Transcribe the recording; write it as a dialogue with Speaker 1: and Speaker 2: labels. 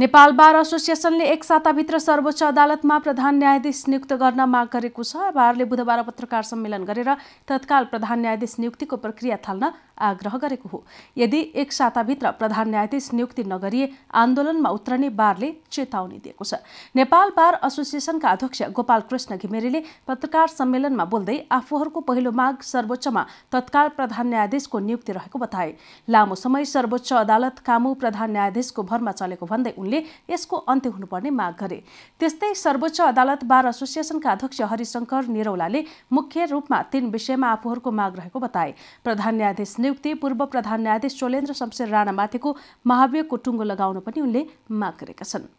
Speaker 1: नेपाल बार एसोसिएसनले एक साताभित्र सर्वोच्च अदालतमा प्रधान न्यायाधीश नियुक्त गर्न माग गरेको छ बारले बुधबार पत्रकार सम्मेलन गरेर तत्काल प्रधान न्यायाधीश नियुक्तिको प्रक्रिया थाल्न आग्रह गरेको हो यदि एक साताभित्र प्रधान न्यायाधीश नियुक्ति नगरिए आन्दोलनमा उत्रने बारले चेतावनी दिएको छ नेपाल बार एसोसिएसनका अध्यक्ष गोपाल कृष्ण घिमिरेले पत्रकार सम्मेलनमा बोल्दै आफूहरूको पहिलो माग सर्वोच्चमा तत्काल प्रधान न्यायाधीशको नियुक्ति रहेको बताए लामो समय सर्वोच्च अदालत कामु प्रधान न्यायाधीशको भरमा चलेको भन्दै उनले यसको अन्त्य हुनुपर्ने माग गरे त्यस्तै सर्वोच्च अदालत बार एसोसिएसनका अध्यक्ष हरिशङ्कर निरौलाले मुख्य रूपमा तीन विषयमा आफूहरूको माग रहेको बताए प्रधान न्यायाधीश नियुक्ति पूर्व प्रधान न्यायाधीश चोलेन्द्र शमशेर राणामाथिको महाभियोगको टुङ्गो लगाउन पनि उनले माग गरेका छन्